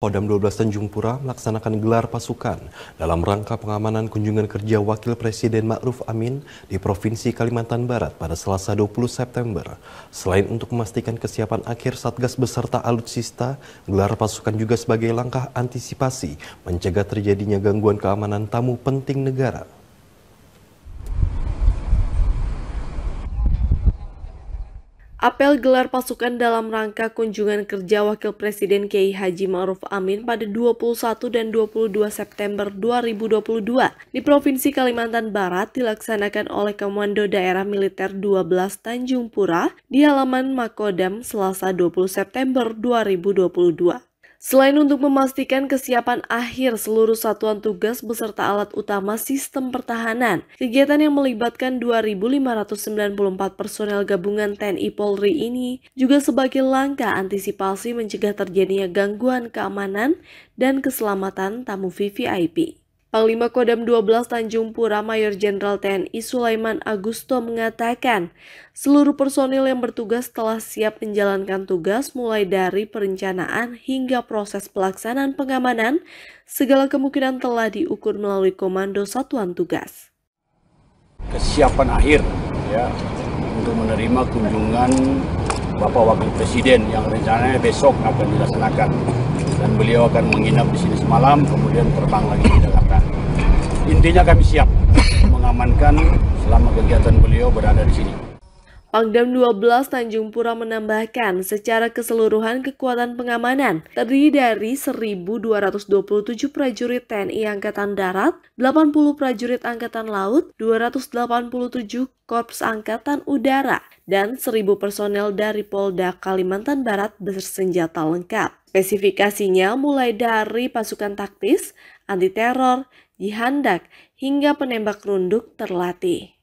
Kodam 12 Tanjung Pura melaksanakan gelar pasukan dalam rangka pengamanan kunjungan kerja Wakil Presiden Ma'ruf Amin di Provinsi Kalimantan Barat pada Selasa 20 September. Selain untuk memastikan kesiapan akhir Satgas beserta alutsista, gelar pasukan juga sebagai langkah antisipasi mencegah terjadinya gangguan keamanan tamu penting negara. Apel gelar pasukan dalam rangka kunjungan kerja Wakil Presiden Kiai Haji Ma'ruf Amin pada 21 dan 22 September 2022 di Provinsi Kalimantan Barat dilaksanakan oleh Komando Daerah Militer 12 Tanjung Pura di halaman Makodam Selasa 20 September 2022. Selain untuk memastikan kesiapan akhir seluruh satuan tugas beserta alat utama sistem pertahanan, kegiatan yang melibatkan 2.594 personel gabungan TNI Polri ini juga sebagai langkah antisipasi mencegah terjadinya gangguan keamanan dan keselamatan tamu VVIP. Panglima Kodam 12 Tanjung Pura Mayor Jenderal TNI Sulaiman Agusto mengatakan, seluruh personil yang bertugas telah siap menjalankan tugas mulai dari perencanaan hingga proses pelaksanaan pengamanan, segala kemungkinan telah diukur melalui komando satuan tugas. Kesiapan akhir ya untuk menerima kunjungan Bapak Wakil Presiden yang rencananya besok akan dilaksanakan dan beliau akan menginap di sini semalam kemudian terbang lagi ke Jakarta. Intinya kami siap mengamankan selama kegiatan beliau berada di sini. Pangdam 12 Tanjung Pura menambahkan secara keseluruhan kekuatan pengamanan terdiri dari 1.227 prajurit TNI Angkatan Darat, 80 prajurit Angkatan Laut, 287 Korps Angkatan Udara, dan 1.000 personel dari Polda Kalimantan Barat bersenjata lengkap. Spesifikasinya mulai dari pasukan taktis, anti teror, jihandak, hingga penembak runduk terlatih.